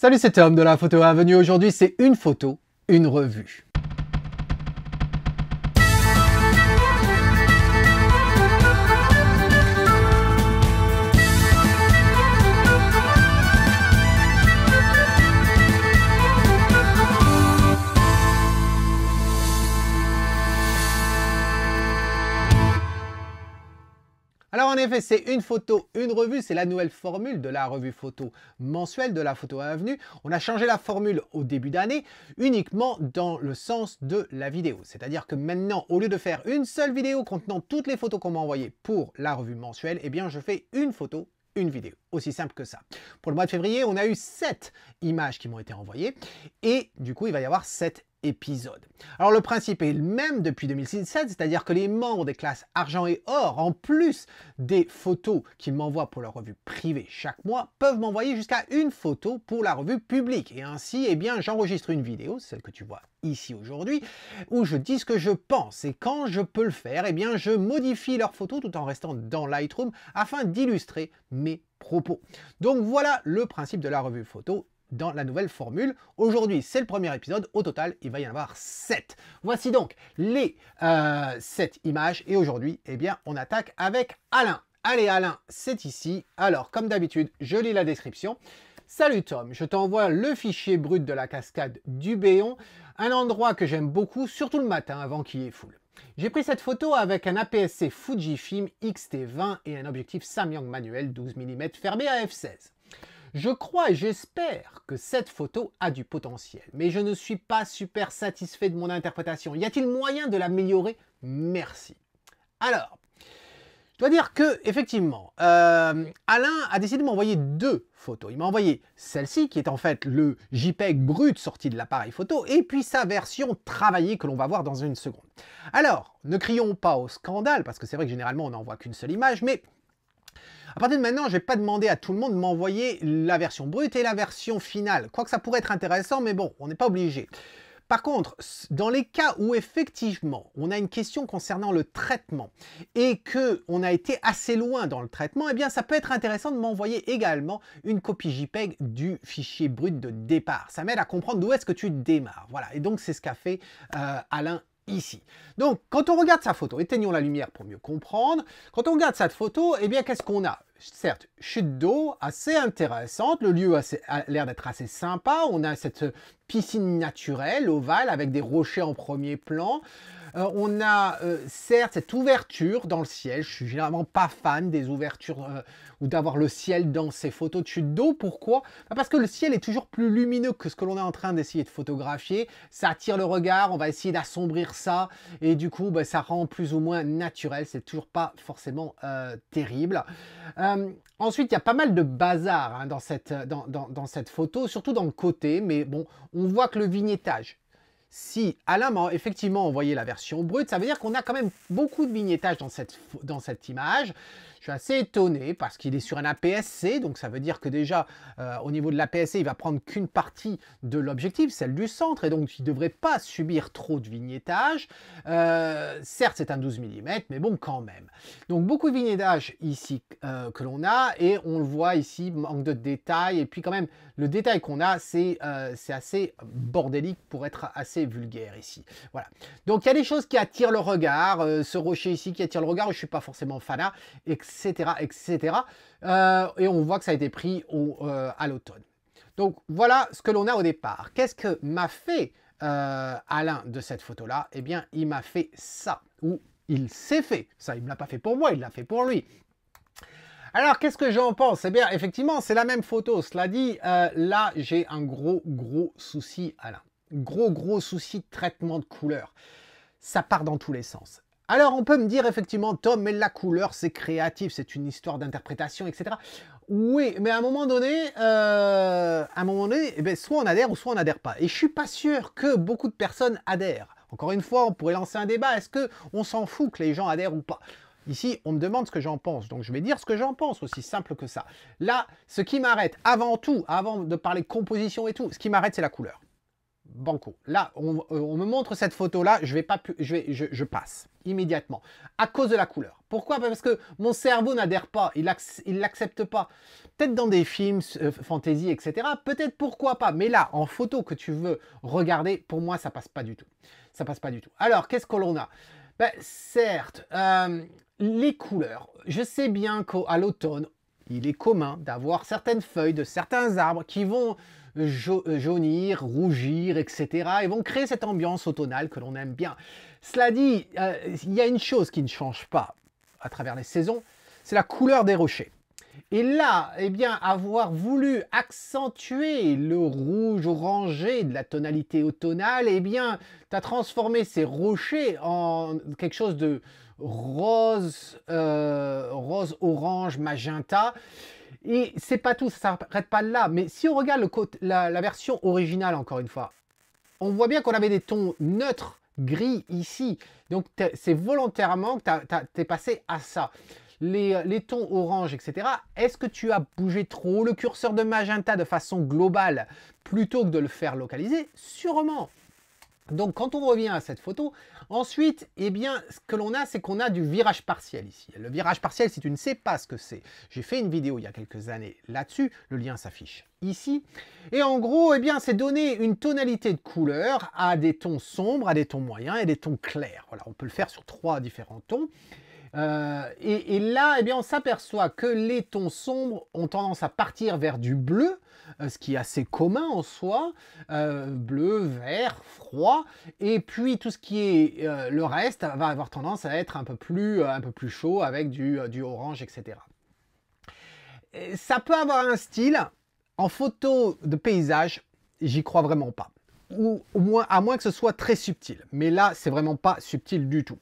Salut, c'est Tom de la Photo Avenue. Aujourd'hui, c'est une photo, une revue. en effet, c'est une photo, une revue. C'est la nouvelle formule de la revue photo mensuelle de la photo à avenue. On a changé la formule au début d'année uniquement dans le sens de la vidéo. C'est-à-dire que maintenant, au lieu de faire une seule vidéo contenant toutes les photos qu'on m'a envoyées pour la revue mensuelle, eh bien, je fais une photo une vidéo. Aussi simple que ça. Pour le mois de février, on a eu sept images qui m'ont été envoyées et du coup, il va y avoir sept épisode. Alors le principe est le même depuis 2017, c'est-à-dire que les membres des classes argent et or, en plus des photos qu'ils m'envoient pour leur revue privée chaque mois, peuvent m'envoyer jusqu'à une photo pour la revue publique. Et ainsi, eh bien, j'enregistre une vidéo, celle que tu vois ici aujourd'hui, où je dis ce que je pense. Et quand je peux le faire, eh bien, je modifie leurs photos tout en restant dans Lightroom afin d'illustrer mes propos. Donc voilà le principe de la revue photo dans la nouvelle formule. Aujourd'hui, c'est le premier épisode. Au total, il va y en avoir 7. Voici donc les 7 euh, images. Et aujourd'hui, eh bien, on attaque avec Alain. Allez, Alain, c'est ici. Alors, comme d'habitude, je lis la description. Salut Tom, je t'envoie le fichier brut de la cascade du Béon, un endroit que j'aime beaucoup, surtout le matin avant qu'il y ait foule. J'ai pris cette photo avec un APS-C Fujifilm XT20 et un objectif Samyang manuel 12 mm fermé à f16. Je crois et j'espère que cette photo a du potentiel, mais je ne suis pas super satisfait de mon interprétation. Y a-t-il moyen de l'améliorer Merci. Alors, je dois dire que, effectivement, euh, Alain a décidé de m'envoyer deux photos. Il m'a envoyé celle-ci, qui est en fait le JPEG brut sorti de l'appareil photo, et puis sa version travaillée que l'on va voir dans une seconde. Alors, ne crions pas au scandale, parce que c'est vrai que généralement on n'envoie qu'une seule image, mais à partir de maintenant, je vais pas demander à tout le monde de m'envoyer la version brute et la version finale. Quoique ça pourrait être intéressant, mais bon, on n'est pas obligé. Par contre, dans les cas où effectivement on a une question concernant le traitement et qu'on a été assez loin dans le traitement, eh bien ça peut être intéressant de m'envoyer également une copie JPEG du fichier brut de départ. Ça m'aide à comprendre d'où est-ce que tu démarres. Voilà. Et donc c'est ce qu'a fait euh, Alain ici. Donc, quand on regarde sa photo, éteignons la lumière pour mieux comprendre, quand on regarde cette photo, eh bien, qu'est-ce qu'on a Certes, chute d'eau assez intéressante, le lieu a l'air d'être assez sympa, on a cette piscine naturelle, ovale, avec des rochers en premier plan, euh, on a euh, certes cette ouverture dans le ciel. Je suis généralement pas fan des ouvertures euh, ou d'avoir le ciel dans ces photos de chute d'eau. Pourquoi bah, Parce que le ciel est toujours plus lumineux que ce que l'on est en train d'essayer de photographier. Ça attire le regard. On va essayer d'assombrir ça et du coup, bah, ça rend plus ou moins naturel. C'est toujours pas forcément terrible. ensuite, il y a pas mal de bazar hein, dans, dans cette photo, surtout dans le côté. Mais bon, on voit que le vignettage si Alain m'a effectivement, envoyé la version brute, ça veut dire qu'on a quand même beaucoup de vignettage dans cette, dans cette image. Je suis assez étonné parce qu'il est sur un APS-C, donc ça veut dire que déjà, euh, au niveau de l'APS-C, il va prendre qu'une partie de l'objectif, celle du centre, et donc il ne devrait pas subir trop de vignettage. Euh, certes, c'est un 12 mm, mais bon, quand même. Donc beaucoup de vignettage ici euh, que l'on a, et on le voit ici, manque de détails, et puis quand même, le détail qu'on a, c'est assez bordélique pour être assez vulgaire ici. Voilà. Donc il y a des choses qui attirent le regard, euh, ce rocher ici qui attire le regard, je ne suis pas forcément fanat, etc. etc. et on voit que ça a été pris euh, à l'automne. Donc voilà ce que l'on a au départ. Qu'est-ce que m'a fait euh, Alain de cette photo-là Eh bien, il m'a fait ça, ou il s'est fait. Ça, il ne l'a pas fait pour moi, il l'a fait pour lui. Alors, qu'est-ce que j'en pense Eh bien, effectivement, c'est la même photo. Cela dit, là, j'ai un gros, gros souci, Alain gros gros souci de traitement de couleur. Ça part dans tous les sens. Alors on peut me dire effectivement, Tom, mais la couleur c'est créatif, c'est une histoire d'interprétation, etc. Oui, mais à un moment donné, euh, à un moment donné, eh ben, soit on adhère ou soit on n'adhère pas. Et je suis pas sûr que beaucoup de personnes adhèrent. Encore une fois, on pourrait lancer un débat, est-ce que on s'en fout que les gens adhèrent ou pas Ici, on me demande ce que j'en pense, donc je vais dire ce que j'en pense, aussi simple que ça. Là, ce qui m'arrête, avant tout, avant de parler composition et tout, ce qui m'arrête, c'est la couleur banco. Là, euh, on, me montre cette photo-là, je vais pas, je, vais, je, passe immédiatement à cause de la couleur. Pourquoi bah, Parce que mon cerveau n'adhère pas, il l'accepte pas. Peut-être dans des films, euh, fantasy, etc. Peut-être pourquoi pas. Mais là, en photo que tu veux regarder, pour moi, ça passe pas du tout. Ça passe pas du tout. Alors, qu'est-ce que l'on a bah, Certes, euh, les couleurs. Je sais bien qu'à l'automne, il est commun d'avoir certaines feuilles de certains arbres qui vont euh, jaunir, rougir, etc. et vont créer cette ambiance automnale que l'on aime bien. Cela dit, euh, il y a une chose qui ne change pas à travers les saisons, c'est la couleur des rochers. Et là, eh bien, avoir voulu accentuer le rouge orangé de la tonalité automnale, eh bien, tu as transformé ces rochers en quelque chose de rose, euh, rose orange, magenta. Et c'est pas tout, ça s'arrête pas là. Mais si on regarde le la, version originale, encore une fois, on voit bien qu'on avait des tons neutres, gris ici. Donc c'est volontairement que t'es passé à ça. Les, euh, les, tons orange, etc. Est-ce que tu as bougé trop le curseur de magenta de façon globale plutôt que de le faire localiser Sûrement. Donc quand on revient à cette photo, Ensuite, eh bien, ce que l'on a, c'est qu'on a du virage partiel ici. Le virage partiel, si tu ne sais pas ce que c'est, j'ai fait une vidéo il y a quelques années là-dessus, le lien s'affiche ici. Et en gros, eh bien, c'est donner une tonalité de couleur à des tons sombres, à des tons moyens et des tons clairs. Voilà, on peut le faire sur trois différents tons. Euh, et, là, eh bien, on s'aperçoit que les tons sombres ont tendance à partir vers du bleu, euh, ce qui est assez commun en soi, euh, bleu, vert, froid, et puis tout ce qui est le reste va avoir tendance à être un peu plus, un peu plus chaud avec du, orange, etc. ça peut avoir un style. En photo de paysage, j'y crois vraiment pas. Ou à moins que ce soit très subtil. Mais là, c'est vraiment pas subtil du tout.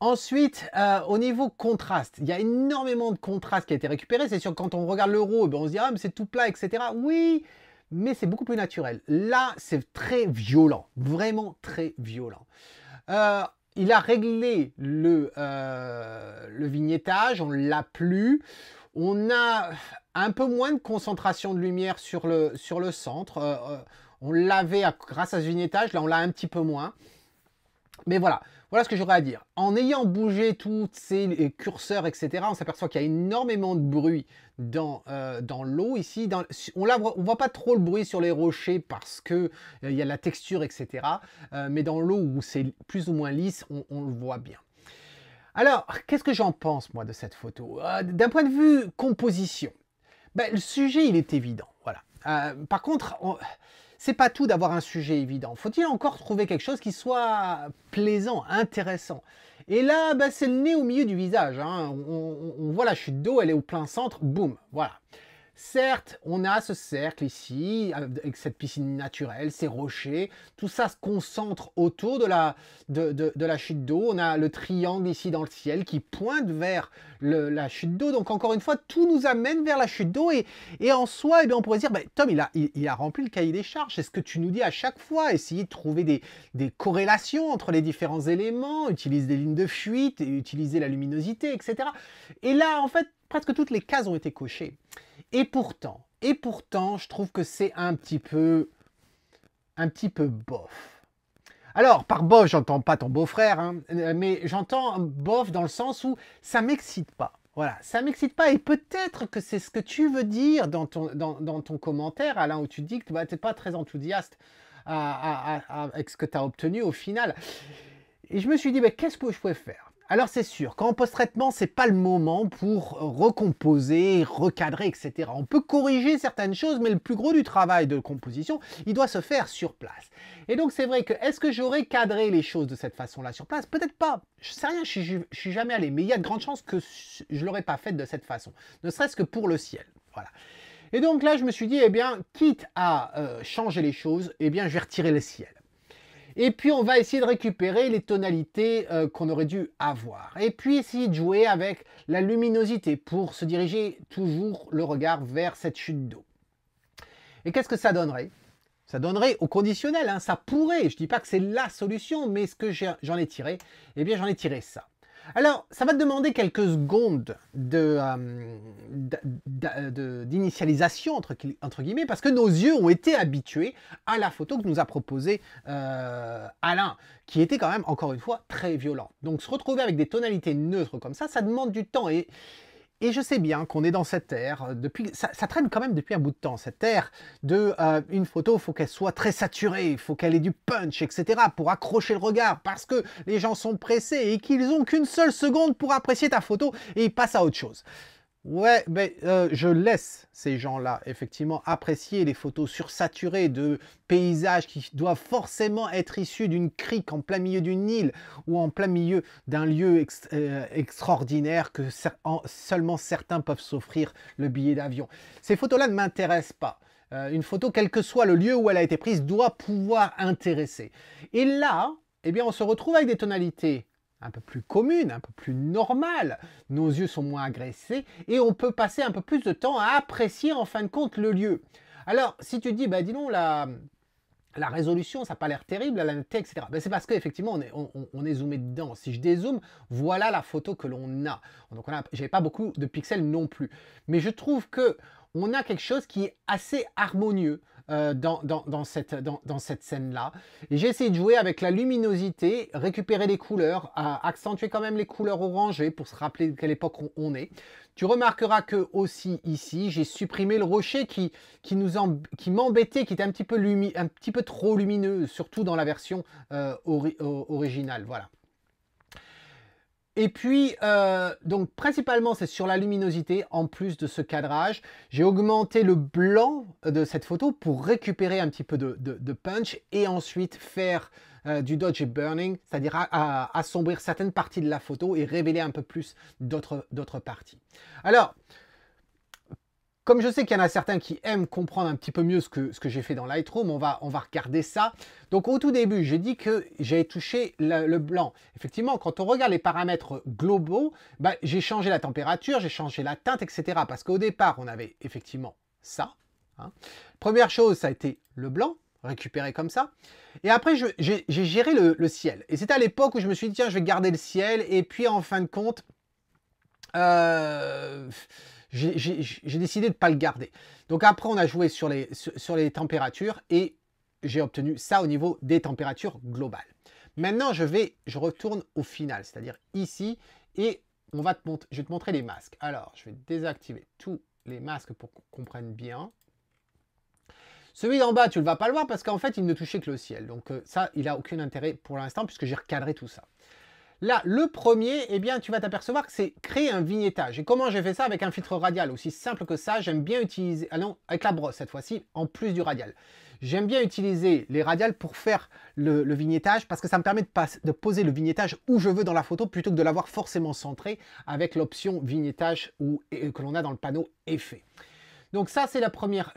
Ensuite, euh, au niveau contraste, il y a énormément de contraste qui a été récupéré. C'est sûr quand on regarde l'euro, eh ben on se dit ah c'est tout plat, etc. Oui, mais c'est beaucoup plus naturel. Là, c'est très violent, vraiment très violent. Euh, il a réglé euh, le, vignettage, on l'a plus. On a un peu moins de concentration de lumière sur le, sur le centre. on l'avait grâce à ce vignettage, là on l'a un petit peu moins. Mais voilà, voilà ce que j'aurais à dire. En ayant bougé tous ces curseurs, etc., on s'aperçoit qu'il y a énormément de bruit dans, euh, dans l'eau ici. on ne voit pas trop le bruit sur les rochers parce qu'il euh, il y a la texture, etc. Euh, mais dans l'eau où c'est plus ou moins lisse, on, le voit bien. Alors, qu'est-ce que j'en pense, moi, de cette photo D'un point de vue composition, ben, le sujet, il est évident. Voilà. par contre, on c'est pas tout d'avoir un sujet évident. Faut-il encore trouver quelque chose qui soit plaisant, intéressant Et là, bah, c'est le nez au milieu du visage. Hein. On, on, voit la chute d'eau, elle est au plein centre, boum, voilà. Certes, on a ce cercle ici, avec cette piscine naturelle, ces rochers, tout ça se concentre autour de la, de, la chute d'eau. On a le triangle ici dans le ciel qui pointe vers la chute d'eau. Donc encore une fois, tout nous amène vers la chute d'eau. Et, et, en soi, eh bien, on pourrait dire, ben, Tom, il a, il, a rempli le cahier des charges. C'est ce que tu nous dis à chaque fois. Essayer de trouver des, corrélations entre les différents éléments, utiliser des lignes de fuite, utiliser la luminosité, etc. Et là, en fait, presque toutes les cases ont été cochées. Et pourtant, et pourtant, je trouve que c'est un petit peu, un petit peu bof. Alors, par bof, j'entends pas ton beau-frère, hein, euh, mais j'entends bof dans le sens où ça m'excite pas. Voilà, ça m'excite pas et peut-être que c'est ce que tu veux dire dans ton, dans, ton commentaire, Alain, où tu dis que bah, tu n'es pas très enthousiaste avec ce que tu as obtenu au final. Et je me suis dit, mais bah, qu'est-ce que je pouvais faire alors c'est sûr, quand en post-traitement, c'est pas le moment pour euh, recomposer, recadrer, etc. On peut corriger certaines choses, mais le plus gros du travail de composition, il doit se faire sur place. Et donc c'est vrai que, est-ce que j'aurais cadré les choses de cette façon-là sur place Peut-être pas, je sais rien, je, je, suis jamais allé, mais il y a de grandes chances que je l'aurais pas faite de cette façon, ne serait-ce que pour le ciel, voilà. Et donc là, je me suis dit, eh bien, quitte à euh, changer les choses, eh bien, je vais retirer le ciel. Et puis, on va essayer de récupérer les tonalités euh, qu'on aurait dû avoir. Et puis, essayer de jouer avec la luminosité pour se diriger toujours le regard vers cette chute d'eau. Et qu'est-ce que ça donnerait ça donnerait au conditionnel, hein. ça pourrait, je ne dis pas que c'est la solution, mais ce que j'en ai tiré, eh bien j'en ai tiré ça. Alors, ça va demander quelques secondes euh, d'initialisation, entre, entre, guillemets, parce que nos yeux ont été habitués à la photo que nous a proposée euh, Alain, qui était quand même, encore une fois, très violent. Donc, se retrouver avec des tonalités neutres comme ça, ça demande du temps. Et, et je sais bien qu'on est dans cette ère, euh, depuis, ça, traîne quand même depuis un bout de temps, cette ère de euh, une photo, faut qu'elle soit très saturée, il faut qu'elle ait du punch, etc. pour accrocher le regard, parce que les gens sont pressés et qu'ils n'ont qu'une seule seconde pour apprécier ta photo et ils passent à autre chose. Ouais, ben, je laisse ces gens-là, effectivement, apprécier les photos sursaturées de paysages qui doivent forcément être issus d'une crique en plein milieu d'une île ou en plein milieu d'un lieu euh, extraordinaire que seulement certains peuvent s'offrir le billet d'avion. Ces photos-là ne m'intéressent pas. Euh, une photo, quel que soit le lieu où elle a été prise, doit pouvoir intéresser. Et là, eh bien, on se retrouve avec des tonalités un peu plus commune, un peu plus normale. Nos yeux sont moins agressés et on peut passer un peu plus de temps à apprécier en fin de compte le lieu. Alors, si tu dis, bah dis donc, la, la résolution, ça n'a pas l'air terrible, la netteté, etc. Ben, c'est parce qu'effectivement, on est, on, on, est zoomé dedans. Si je dézoome, voilà la photo que l'on a. Donc, j'avais pas beaucoup de pixels non plus. Mais je trouve que on a quelque chose qui est assez harmonieux euh, dans, cette, scène-là. j'ai essayé de jouer avec la luminosité, récupérer les couleurs, accentuer quand même les couleurs orangées pour se rappeler de quelle époque on, est. Tu remarqueras que aussi ici, j'ai supprimé le rocher qui, m'embêtait, qui était un petit, peu trop lumineux, surtout dans la version euh, originale. Voilà. Et puis, euh, donc principalement, c'est sur la luminosité, en plus de ce cadrage. J'ai augmenté le blanc euh, de cette photo pour récupérer un petit peu de, punch et ensuite faire euh, du dodge et burning, c'est-à-dire assombrir certaines parties de la photo et révéler un peu plus d'autres parties. Alors, comme je sais qu'il y en a certains qui aiment comprendre un petit peu mieux ce que, ce que j'ai fait dans Lightroom, on va, on va regarder ça. Donc au tout début, j'ai dit que j'avais touché le, blanc. Effectivement, quand on regarde les paramètres globaux, bah, j'ai changé la température, j'ai changé la teinte, etc. Parce qu'au départ, on avait effectivement ça. Hein. Première chose, ça a été le blanc récupéré comme ça. Et après, j'ai géré le, le, ciel. Et c'était à l'époque où je me suis dit, tiens, je vais garder le ciel. Et puis, en fin de compte, euh, j'ai décidé de ne pas le garder. Donc après, on a joué sur les, températures et j'ai obtenu ça au niveau des températures globales. Maintenant, je vais, je retourne au final, c'est-à-dire ici, et je vais te montrer les masques. Alors, je vais désactiver tous les masques pour qu'on comprenne bien. Celui d'en bas, tu ne vas pas le voir parce qu'en fait, il ne touchait que le ciel. Donc euh, ça, il n'a aucun intérêt pour l'instant puisque j'ai recadré tout ça. Là, le premier, eh bien, tu vas t'apercevoir que c'est créer un vignettage. Et comment j'ai fait ça avec un filtre radial Aussi simple que ça, j'aime bien utiliser... Ah non, avec la brosse cette fois-ci, en plus du radial. J'aime bien utiliser les radiales pour faire le, vignettage parce que ça me permet de, poser le vignettage où je veux dans la photo plutôt que de l'avoir forcément centré avec l'option vignettage euh, que l'on a dans le panneau effet. Donc ça, c'est la première,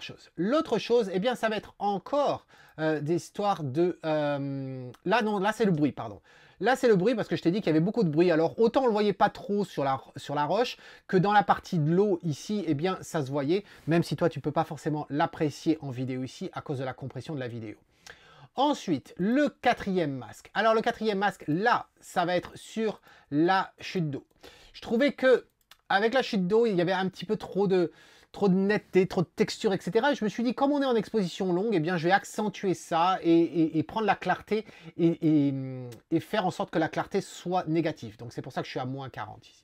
chose. L'autre chose, eh bien, ça va être encore euh, des histoires de... Euh, là, non, là, c'est le bruit, pardon. Là, c'est le bruit parce que je t'ai dit qu'il y avait beaucoup de bruit. Alors, autant on le voyait pas trop sur la, sur la roche que dans la partie de l'eau ici, eh bien, ça se voyait, même si toi, tu peux pas forcément l'apprécier en vidéo ici à cause de la compression de la vidéo. Ensuite, le quatrième masque. Alors, le quatrième masque, là, ça va être sur la chute d'eau. Je trouvais que avec la chute d'eau, il y avait un petit peu trop de trop de netteté, trop de texture, etc. je me suis dit, comme on est en exposition longue, eh bien, je vais accentuer ça et, prendre la clarté et, faire en sorte que la clarté soit négative. Donc c'est pour ça que je suis à moins 40 ici.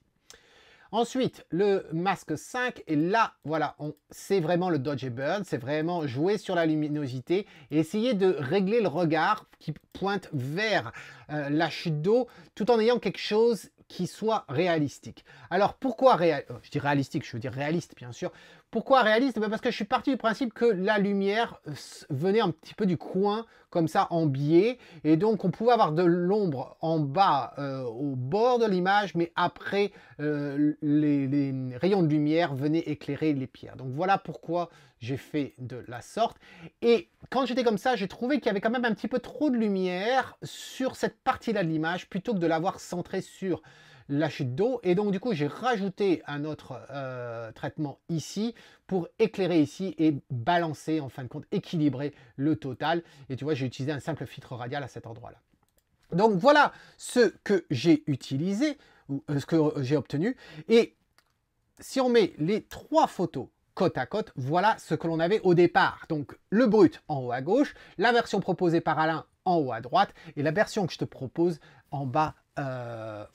Ensuite, le masque 5, et là, voilà, c'est vraiment le dodge et burn, c'est vraiment jouer sur la luminosité et essayer de régler le regard qui pointe vers euh, la chute d'eau, tout en ayant quelque chose qui soit réalistique. Alors pourquoi réaliste euh, Je dis réalistique, je veux dire réaliste bien sûr. Pourquoi réaliste ben, Parce que je suis parti du principe que la lumière euh, venait un petit peu du coin, comme ça, en biais. Et donc, on pouvait avoir de l'ombre en bas, euh, au bord de l'image, mais après, euh, les, les, rayons de lumière venaient éclairer les pierres. Donc, voilà pourquoi j'ai fait de la sorte. Et quand j'étais comme ça, j'ai trouvé qu'il y avait quand même un petit peu trop de lumière sur cette partie-là de l'image, plutôt que de l'avoir centrée sur la chute d'eau. Et donc, du coup, j'ai rajouté un autre euh, traitement ici pour éclairer ici et balancer, en fin de compte, équilibrer le total. Et tu vois, j'ai utilisé un simple filtre radial à cet endroit-là. Donc, voilà ce que j'ai utilisé, ou euh, ce que euh, j'ai obtenu. Et si on met les trois photos côte à côte, voilà ce que l'on avait au départ. Donc le brut en haut à gauche, la version proposée par Alain en haut à droite et la version que je te propose en bas.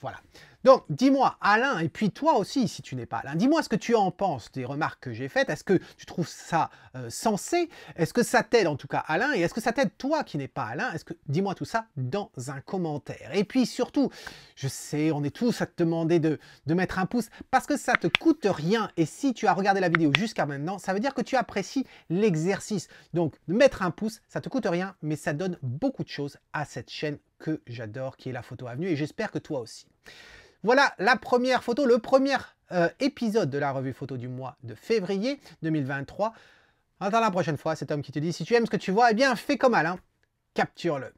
voilà. Donc, dis-moi, Alain, et puis toi aussi, si tu n'es pas Alain, dis-moi ce que tu en penses des remarques que j'ai faites. Est-ce que tu trouves ça euh, sensé Est-ce que ça t'aide en tout cas, Alain Et est-ce que ça t'aide toi qui n'es pas Alain Est-ce que dis-moi tout ça dans un commentaire Et puis surtout, je sais, on est tous à te demander de, mettre un pouce parce que ça te coûte rien. Et si tu as regardé la vidéo jusqu'à maintenant, ça veut dire que tu apprécies l'exercice. Donc, mettre un pouce, ça te coûte rien, mais ça donne beaucoup de choses à cette chaîne que j'adore, qui est la Photo Avenue, et j'espère que toi aussi. Voilà la première photo, le premier euh, épisode de la revue photo du mois de février 2023. Attends la prochaine fois, cet homme qui te dit si tu aimes ce que tu vois, eh bien fais comme Alain, capture-le.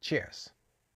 Cheers